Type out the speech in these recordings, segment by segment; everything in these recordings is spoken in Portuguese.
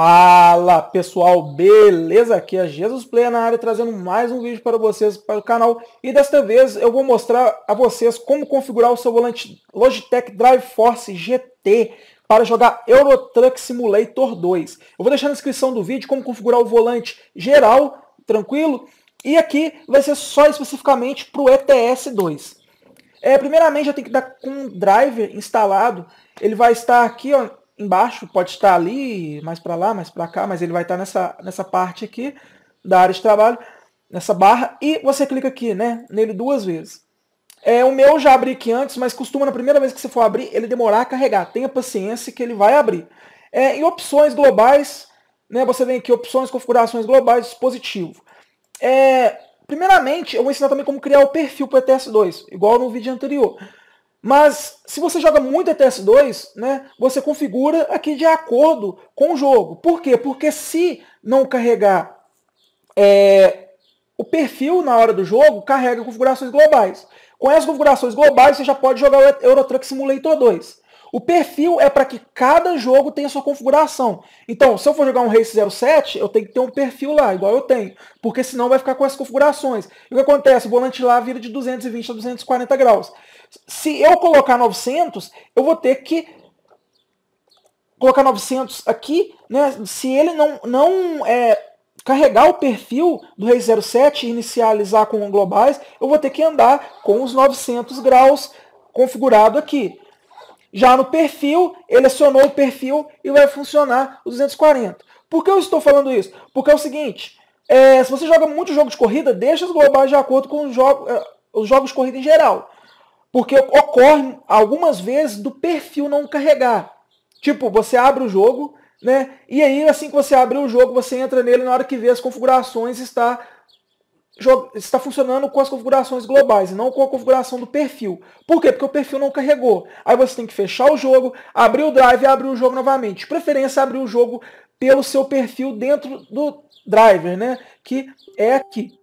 Fala pessoal, beleza? Aqui é Jesus Play na área trazendo mais um vídeo para vocês para o canal e desta vez eu vou mostrar a vocês como configurar o seu volante Logitech Drive Force GT para jogar Euro Truck Simulator 2. Eu vou deixar na descrição do vídeo como configurar o volante geral, tranquilo, e aqui vai ser só especificamente para o ETS 2. É, primeiramente eu tenho que dar com um driver instalado, ele vai estar aqui ó, embaixo, pode estar ali, mais para lá, mais para cá, mas ele vai estar nessa, nessa parte aqui da área de trabalho, nessa barra, e você clica aqui, né, nele duas vezes. É, o meu já abri aqui antes, mas costuma na primeira vez que você for abrir, ele demorar a carregar. Tenha paciência que ele vai abrir. É, em opções globais, né, você vem aqui, opções, configurações globais, dispositivo. É, primeiramente, eu vou ensinar também como criar o perfil para o ETS2, igual no vídeo anterior. Mas se você joga muito ETS 2, né, você configura aqui de acordo com o jogo. Por quê? Porque se não carregar é, o perfil na hora do jogo, carrega configurações globais. Com essas configurações globais, você já pode jogar o Euro Truck Simulator 2. O perfil é para que cada jogo tenha sua configuração. Então, se eu for jogar um Race 07, eu tenho que ter um perfil lá, igual eu tenho. Porque senão vai ficar com as configurações. E o que acontece? O volante lá vira de 220 a 240 graus. Se eu colocar 900, eu vou ter que colocar 900 aqui, né? Se ele não, não é, carregar o perfil do Rei 07 e inicializar com globais, eu vou ter que andar com os 900 graus configurado aqui. Já no perfil, ele acionou o perfil e vai funcionar os 240. Por que eu estou falando isso? Porque é o seguinte, é, se você joga muito jogo de corrida, deixa os globais de acordo com os, é, os jogos de corrida em geral. Porque ocorre algumas vezes do perfil não carregar. Tipo, você abre o jogo, né? E aí, assim que você abre o jogo, você entra nele na hora que vê as configurações está está funcionando com as configurações globais e não com a configuração do perfil. Por quê? Porque o perfil não carregou. Aí você tem que fechar o jogo, abrir o drive e abrir o jogo novamente. De preferência abrir o jogo pelo seu perfil dentro do driver, né? Que é aqui.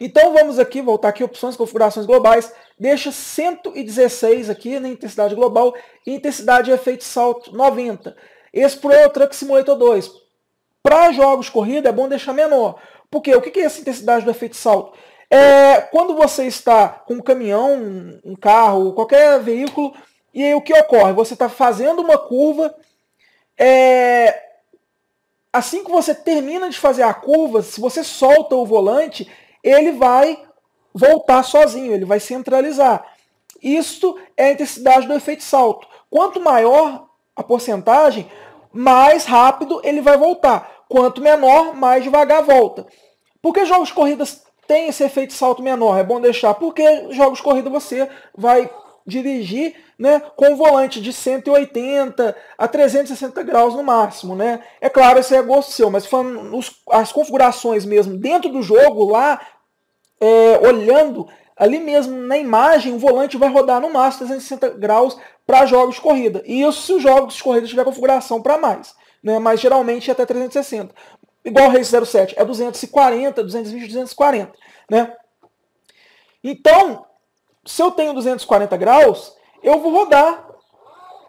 Então vamos aqui, voltar aqui, opções, configurações globais deixa 116 aqui na intensidade global e intensidade de efeito salto 90. Esse pro o Truck Simulator 2. Para jogos corrida é bom deixar menor. Porque o que é essa intensidade do efeito salto? É quando você está com um caminhão, um carro, qualquer veículo, e aí o que ocorre? Você está fazendo uma curva, é, assim que você termina de fazer a curva, se você solta o volante, ele vai voltar sozinho, ele vai centralizar. Isto é a intensidade do efeito salto. Quanto maior a porcentagem, mais rápido ele vai voltar. Quanto menor, mais devagar volta. Por que jogos corridas têm esse efeito salto menor? É bom deixar. Porque jogos corrida você vai dirigir né, com o volante de 180 a 360 graus no máximo. Né? É claro, esse é gosto seu, mas as configurações mesmo dentro do jogo lá é, olhando ali mesmo na imagem, o volante vai rodar no máximo 360 graus para jogos de corrida. E isso se os jogos de corrida tiver configuração para mais. Né? Mas geralmente é até 360. Igual o Race 07, é 240, 220, 240. Né? Então, se eu tenho 240 graus, eu vou rodar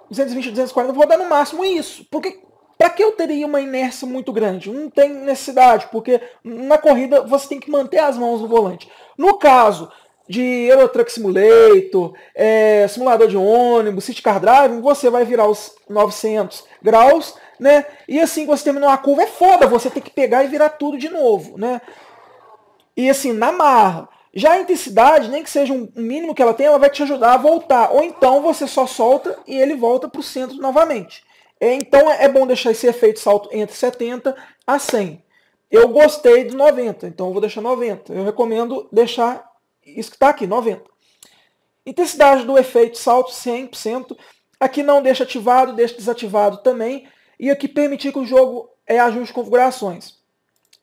220, 240, eu vou rodar no máximo isso. Porque para que eu teria uma inércia muito grande? Não tem necessidade, porque na corrida você tem que manter as mãos no volante. No caso de Euro Truck Simulator, é, simulador de ônibus, City Car Driving, você vai virar os 900 graus, né? E assim que você terminou a curva, é foda, você tem que pegar e virar tudo de novo, né? E assim, na marra. Já a intensidade, nem que seja um mínimo que ela tenha, ela vai te ajudar a voltar. Ou então você só solta e ele volta para o centro novamente. É, então é bom deixar esse efeito salto entre 70 a 100. Eu gostei do 90, então vou deixar 90. Eu recomendo deixar isso que está aqui, 90. Intensidade do efeito salto 100%. Aqui não deixa ativado, deixa desativado também. E aqui permitir que o jogo é, ajuste configurações.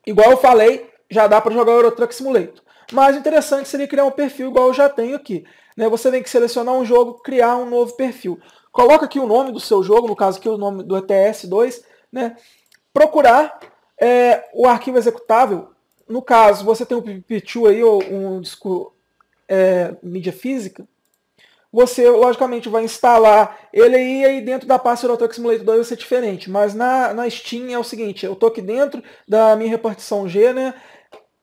Igual eu falei, já dá para jogar Euro Truck Simulator. Mas interessante seria criar um perfil igual eu já tenho aqui. Né? Você tem que selecionar um jogo, criar um novo perfil coloca aqui o nome do seu jogo, no caso aqui o nome do ETS2, né? Procurar é, o arquivo executável. No caso, você tem um PP2 aí, ou um disco é, mídia física, você logicamente vai instalar ele aí, aí dentro da pasta do Truck Simulator 2 vai ser diferente, mas na, na Steam é o seguinte, eu estou aqui dentro da minha repartição G, né?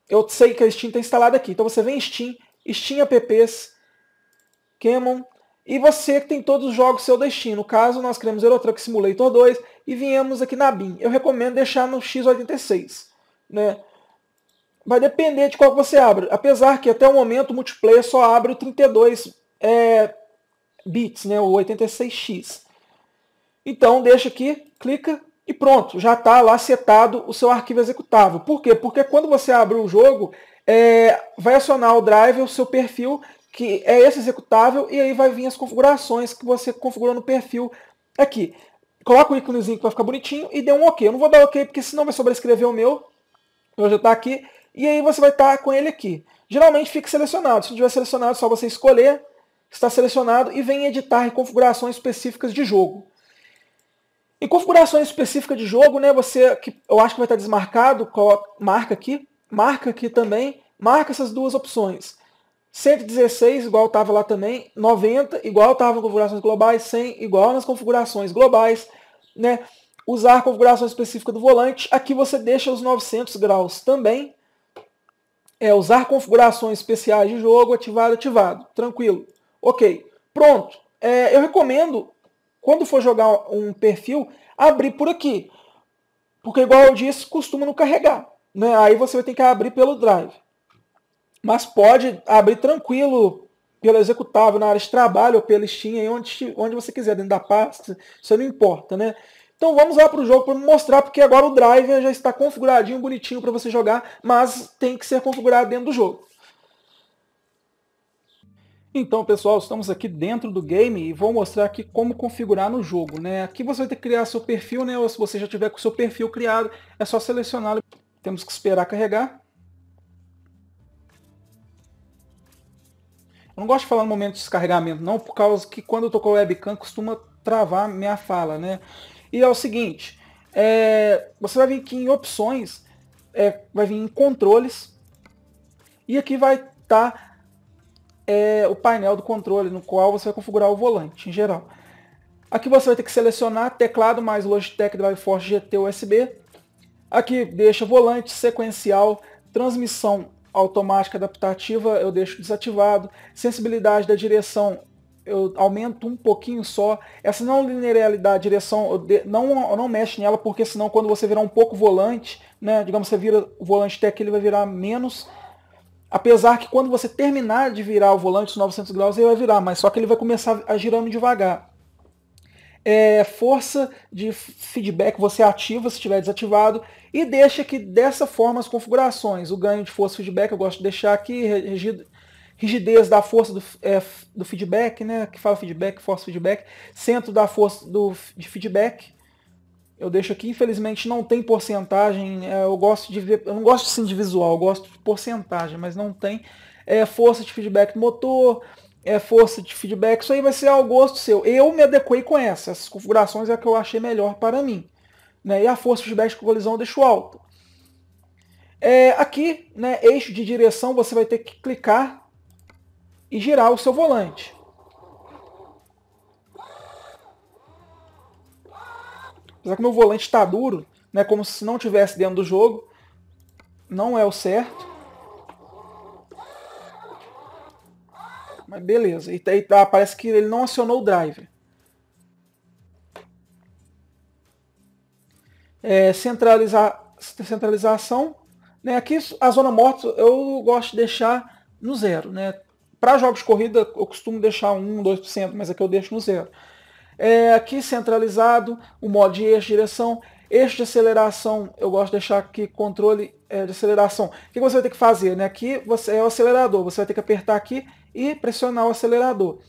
Eu sei que a Steam está instalada aqui, então você vem em Steam, Steam apps, Camon, e você que tem todos os jogos seu destino. No caso, nós criamos Euro Truck Simulator 2 e viemos aqui na BIM. Eu recomendo deixar no X86. Né? Vai depender de qual você abre. Apesar que até o momento o multiplayer só abre o 32 é, bits, né? o 86x. Então deixa aqui, clica e pronto. Já está lá setado o seu arquivo executável. Por quê? Porque quando você abre o jogo, é, vai acionar o drive, o seu perfil, que é esse executável, e aí vai vir as configurações que você configurou no perfil aqui. Coloca o íconezinho que vai ficar bonitinho e dê um OK. Eu não vou dar OK porque senão vai sobrescrever o meu. Eu já está aqui. E aí você vai estar tá com ele aqui. Geralmente fica selecionado. Se não tiver selecionado, é só você escolher. Está selecionado e vem editar configurações específicas de jogo. Em configurações específicas de jogo, né, você, que eu acho que vai estar desmarcado, marca aqui, marca aqui também, marca essas duas opções. 116 igual estava lá também, 90 igual estava nas configurações globais, 100 igual nas configurações globais, né? Usar a configuração específica do volante, aqui você deixa os 900 graus também. É usar configurações especiais de jogo, ativado, ativado, tranquilo. Ok, pronto. É, eu recomendo, quando for jogar um perfil, abrir por aqui. Porque igual eu disse, costuma não carregar. Né? Aí você vai ter que abrir pelo drive mas pode abrir tranquilo pelo executável na área de trabalho ou pela Steam, onde, onde você quiser, dentro da pasta, isso não importa, né? Então vamos lá para o jogo para mostrar, porque agora o driver já está configuradinho, bonitinho para você jogar, mas tem que ser configurado dentro do jogo. Então pessoal, estamos aqui dentro do game e vou mostrar aqui como configurar no jogo. Né? Aqui você vai ter que criar seu perfil, né? ou se você já tiver com seu perfil criado, é só selecioná-lo. Temos que esperar carregar. Eu não gosto de falar no momento de descarregamento, não, por causa que quando eu tô com a webcam costuma travar minha fala, né? E é o seguinte, é, você vai vir aqui em opções, é, vai vir em controles, e aqui vai estar tá, é, o painel do controle, no qual você vai configurar o volante em geral. Aqui você vai ter que selecionar teclado mais Logitech Force GT USB. Aqui deixa volante sequencial, transmissão automática adaptativa eu deixo desativado, sensibilidade da direção eu aumento um pouquinho só. Essa não linearidade, da direção, eu de, não, não mexe nela, porque senão quando você virar um pouco volante, né, digamos, você vira o volante até que ele vai virar menos. Apesar que quando você terminar de virar o volante 900 graus, ele vai virar, mas só que ele vai começar a girando devagar é, força de feedback você ativa se estiver desativado e deixa que dessa forma as configurações. O ganho de força feedback eu gosto de deixar aqui, rigidez da força do, é, do, feedback, né? Que fala feedback, força feedback, centro da força do, de feedback. Eu deixo aqui, infelizmente não tem porcentagem. É, eu gosto de ver, eu não gosto assim de visual, eu gosto de porcentagem, mas não tem. É, força de feedback do motor, é força de feedback, isso aí vai ser ao gosto seu. Eu me adequei com essa, essas configurações é a que eu achei melhor para mim. Né? E a força de feedback com colisão eu deixo alta. É, aqui, né, eixo de direção, você vai ter que clicar e girar o seu volante. Apesar que meu volante está duro, né, como se não tivesse dentro do jogo, não é o certo. mas beleza. E, e ah, parece que ele não acionou o driver. É, centraliza, centralização. Né? Aqui a zona morta eu gosto de deixar no zero. Né? Para jogos de corrida eu costumo deixar 1, 2%, mas aqui eu deixo no zero. É, aqui centralizado, o modo de eixo, direção. Eixo de aceleração, eu gosto de deixar aqui controle é, de aceleração. O que você vai ter que fazer? Né? Aqui você é o acelerador, você vai ter que apertar aqui e pressionar o acelerador.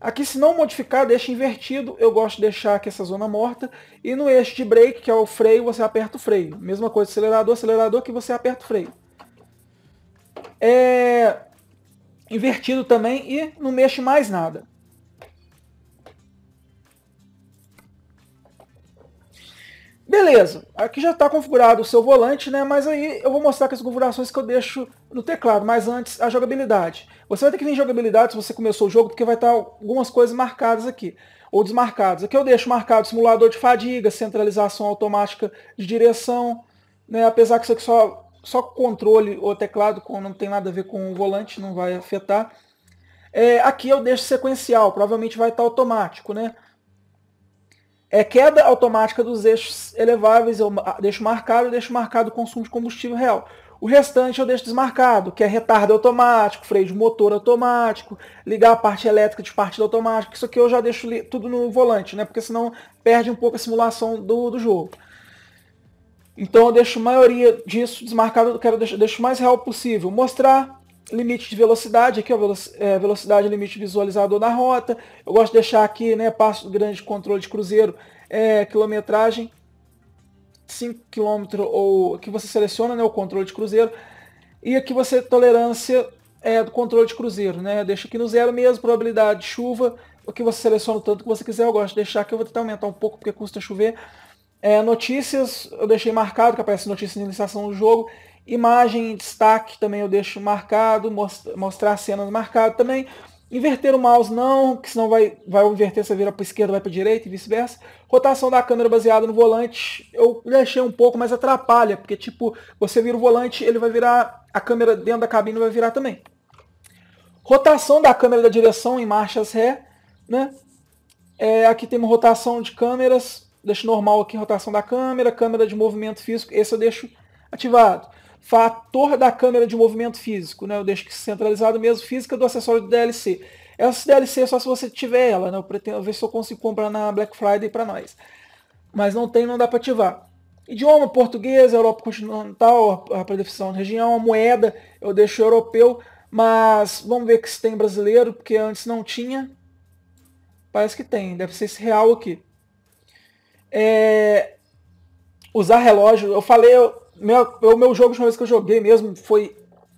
Aqui, se não modificar, deixa invertido. Eu gosto de deixar aqui essa zona morta. E no eixo de brake, que é o freio, você aperta o freio. Mesma coisa, acelerador, acelerador, que você aperta o freio. É... Invertido também e não mexe mais nada. Beleza, aqui já está configurado o seu volante, né? Mas aí eu vou mostrar que as configurações que eu deixo no teclado, mas antes a jogabilidade. Você vai ter que vir em jogabilidade se você começou o jogo, porque vai estar tá algumas coisas marcadas aqui, ou desmarcadas. Aqui eu deixo marcado simulador de fadiga, centralização automática de direção, né? Apesar que isso aqui só, só controle ou teclado, não tem nada a ver com o volante, não vai afetar. É, aqui eu deixo sequencial, provavelmente vai estar tá automático, né? É queda automática dos eixos eleváveis, eu deixo marcado, eu deixo marcado o consumo de combustível real. O restante eu deixo desmarcado, que é retardo automático, freio de motor automático, ligar a parte elétrica de partida automática. Isso aqui eu já deixo tudo no volante, né? Porque senão perde um pouco a simulação do, do jogo. Então eu deixo a maioria disso desmarcado, eu quero deixar, deixo o mais real possível. Mostrar limite de velocidade, aqui ó, é, velocidade limite visualizador na rota. Eu gosto de deixar aqui, né, passo do grande controle de cruzeiro, é, quilometragem, 5 km ou que você seleciona, né, o controle de cruzeiro. E aqui você tolerância é, do controle de cruzeiro, né? Deixa aqui no zero mesmo, probabilidade de chuva, o que você seleciona o tanto que você quiser. Eu gosto de deixar aqui, eu vou tentar aumentar um pouco porque custa chover. É, notícias, eu deixei marcado que aparece notícias de iniciação do jogo. Imagem em destaque também eu deixo marcado, mostrar cenas marcado também. Inverter o mouse não, que senão vai, vai inverter, você vira para esquerda, vai para direita e vice-versa. Rotação da câmera baseada no volante, eu deixei um pouco, mas atrapalha, porque tipo, você vira o volante, ele vai virar, a câmera dentro da cabine vai virar também. Rotação da câmera da direção em marchas ré, né? É, aqui tem uma rotação de câmeras, deixo normal aqui rotação da câmera, câmera de movimento físico, esse eu deixo ativado fator da câmera de movimento físico, né? Eu deixo que centralizado mesmo, física do acessório do DLC. Essa DLC é só se você tiver ela, né? Eu pretendo ver se eu consigo comprar na Black Friday para nós. Mas não tem, não dá para ativar. Idioma português, Europa continental, a predefinição de região, a moeda, eu deixo europeu, mas vamos ver que se tem brasileiro, porque antes não tinha. Parece que tem, deve ser esse real aqui. É... Usar relógio, eu falei, meu, o meu jogo, última vez que eu joguei mesmo, foi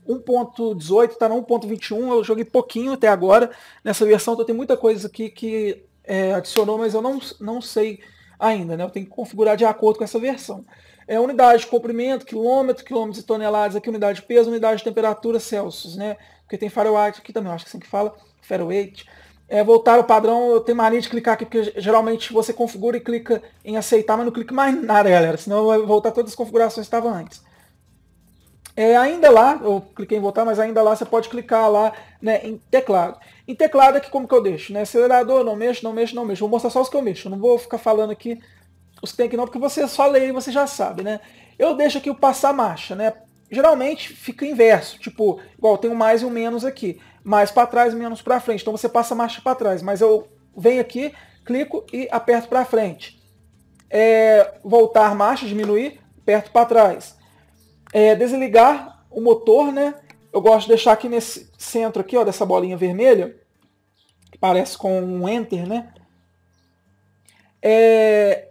1.18, tá na 1.21, eu joguei pouquinho até agora. Nessa versão então, tem muita coisa aqui que é, adicionou, mas eu não, não sei ainda, né? Eu tenho que configurar de acordo com essa versão. É unidade de comprimento, quilômetro, quilômetros e toneladas, aqui unidade de peso, unidade de temperatura Celsius, né? Porque tem Fahrenheit aqui também, acho que é assim que fala, Fahrenheit é, voltar ao padrão, eu tenho mania de clicar aqui, porque geralmente você configura e clica em aceitar, mas não clica mais nada, galera. Senão vai voltar todas as configurações que estavam antes. É, ainda lá, eu cliquei em voltar, mas ainda lá você pode clicar lá né, em teclado. Em teclado aqui é como que eu deixo? Né? Acelerador, não mexo, não mexo, não mexo. Vou mostrar só os que eu mexo. Eu não vou ficar falando aqui os que tem aqui não, porque você é só lê e você já sabe, né? Eu deixo aqui o passar marcha, né? Geralmente fica inverso, tipo, igual tem um mais e um menos aqui mais para trás, menos para frente. Então você passa a marcha para trás, mas eu venho aqui, clico e aperto para frente. É, voltar marcha, diminuir, aperto para trás. É, desligar o motor, né? Eu gosto de deixar aqui nesse centro aqui, ó, dessa bolinha vermelha, que parece com um Enter, né? É,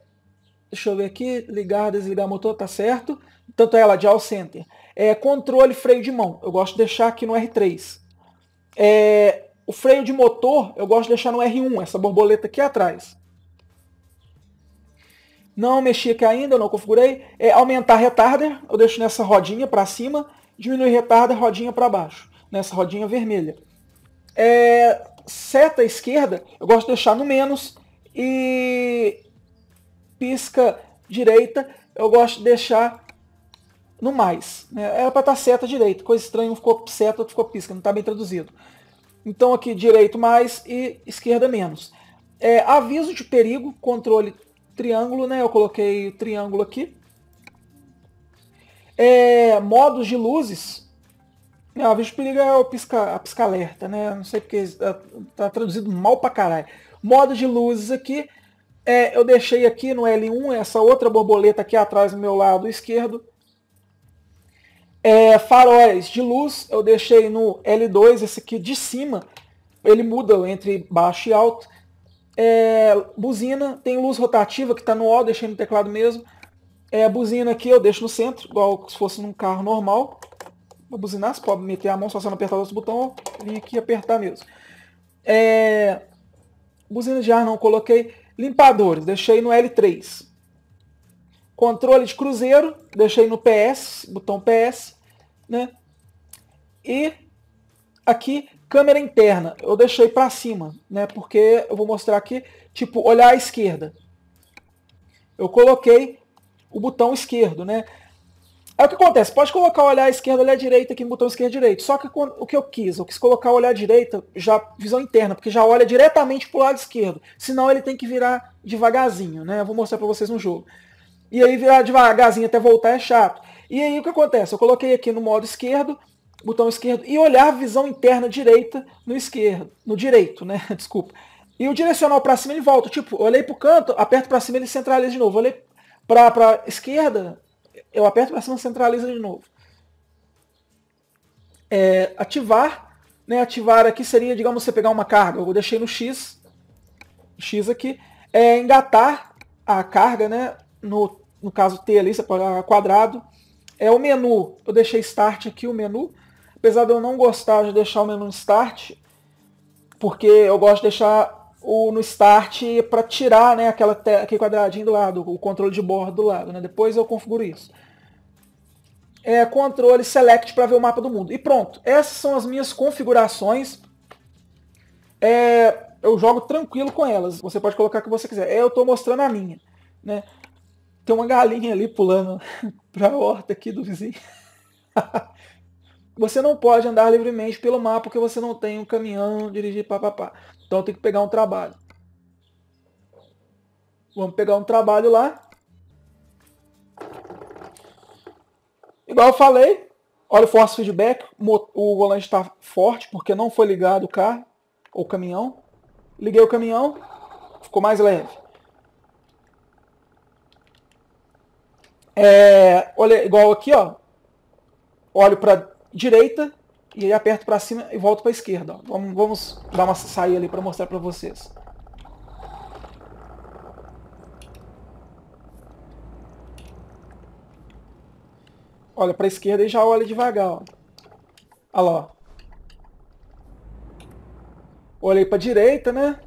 deixa eu ver aqui, ligar, desligar o motor, tá certo. Tanto ela de All Center. É, controle freio de mão. Eu gosto de deixar aqui no R3. É, o freio de motor eu gosto de deixar no R1, essa borboleta aqui atrás. Não mexi aqui ainda, não configurei. É, aumentar retarder, eu deixo nessa rodinha para cima. Diminuir retarder, rodinha para baixo, nessa rodinha vermelha. É, seta esquerda, eu gosto de deixar no menos. E pisca direita, eu gosto de deixar no mais. Né? Era para tá estar seta direita. Coisa estranha, um ficou seta, outro ficou pisca. Não está bem traduzido. Então aqui direito mais e esquerda menos. É, aviso de perigo, controle triângulo, né? Eu coloquei o triângulo aqui. É, modos de luzes. É, aviso de perigo é o pisca, a pisca alerta, né? Não sei porque está é, traduzido mal para caralho. Modos de luzes aqui. É, eu deixei aqui no L1 essa outra borboleta aqui atrás do meu lado esquerdo é, faróis de luz, eu deixei no L2, esse aqui de cima, ele muda entre baixo e alto. É, buzina, tem luz rotativa que está no O, deixei no teclado mesmo. É, buzina aqui eu deixo no centro, igual se fosse num carro normal. Vou buzinar, você pode meter a mão só se não apertar outro botão, vim aqui apertar mesmo. É, buzina de ar não coloquei. Limpadores, deixei no L3. Controle de cruzeiro, deixei no PS, botão PS, né? E aqui, câmera interna, eu deixei para cima, né? Porque eu vou mostrar aqui, tipo, olhar à esquerda. Eu coloquei o botão esquerdo, né? Aí o que acontece? Pode colocar o olhar esquerda, olhar direita aqui no botão esquerda e direito. Só que o que eu quis, eu quis colocar o olhar direita, já visão interna, porque já olha diretamente para o lado esquerdo. Senão ele tem que virar devagarzinho, né? Eu vou mostrar para vocês no jogo. E aí virar ah, devagarzinho até voltar é chato. E aí o que acontece? Eu coloquei aqui no modo esquerdo, botão esquerdo, e olhar visão interna direita no esquerdo, no direito, né? Desculpa. E o direcional para cima ele volta. Tipo, olhei para o canto, aperto para cima ele centraliza de novo. Olhei para esquerda, eu aperto para cima centraliza de novo. É, ativar, né? Ativar aqui seria, digamos, você pegar uma carga. Eu deixei no X, X aqui. É, engatar a carga, né? No no caso T ali, ah, quadrado, é o menu. Eu deixei start aqui o menu. Apesar de eu não gostar de deixar o menu start, porque eu gosto de deixar o no start para tirar né, aquela aquele quadradinho do lado, o controle de bordo do lado. Né? Depois eu configuro isso. É, controle select para ver o mapa do mundo. E pronto. Essas são as minhas configurações. É, eu jogo tranquilo com elas. Você pode colocar o que você quiser. É, eu estou mostrando a minha. Né? Tem uma galinha ali pulando para a horta aqui do vizinho. você não pode andar livremente pelo mar porque você não tem um caminhão, dirigir, papapá. Então tem que pegar um trabalho. Vamos pegar um trabalho lá. Igual eu falei, olha o force feedback, o volante está forte porque não foi ligado o carro ou o caminhão. Liguei o caminhão, ficou mais leve. É, olha, igual aqui, ó. Olho para direita e aperto para cima e volto para esquerda. Ó. Vamos, vamos dar uma saída ali para mostrar para vocês. Olha para esquerda e já olha devagar. Ó. Olha lá. Ó. Olhei para direita, né?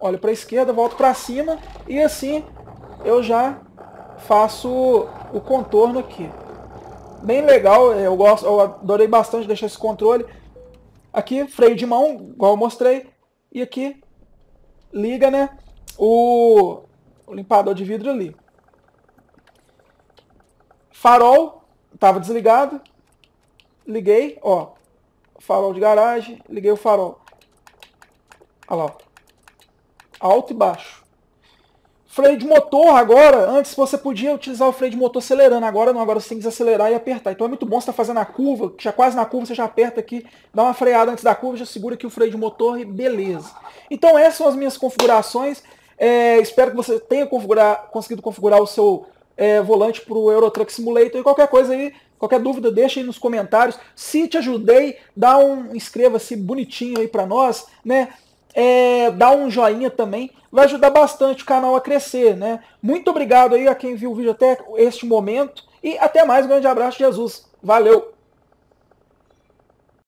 Olho para esquerda, volto para cima e assim eu já faço o contorno aqui. Bem legal, eu gosto, eu adorei bastante deixar esse controle. Aqui, freio de mão, igual eu mostrei. E aqui, liga, né, o, o limpador de vidro ali. Farol, estava desligado. Liguei, ó, farol de garagem, liguei o farol. Olha lá, ó. alto e baixo freio de motor agora, antes você podia utilizar o freio de motor acelerando, agora não, agora você tem que desacelerar e apertar. Então é muito bom você estar tá fazendo a curva, já quase na curva, você já aperta aqui, dá uma freada antes da curva, já segura aqui o freio de motor e beleza. Então essas são as minhas configurações. É, espero que você tenha configurar, conseguido configurar o seu é, volante para o Euro Truck Simulator e qualquer coisa aí, qualquer dúvida, deixa aí nos comentários. Se te ajudei, dá um inscreva-se bonitinho aí para nós, né? é, dá um joinha também, vai ajudar bastante o canal a crescer, né? Muito obrigado aí a quem viu o vídeo até este momento e até mais, um grande abraço, Jesus. Valeu!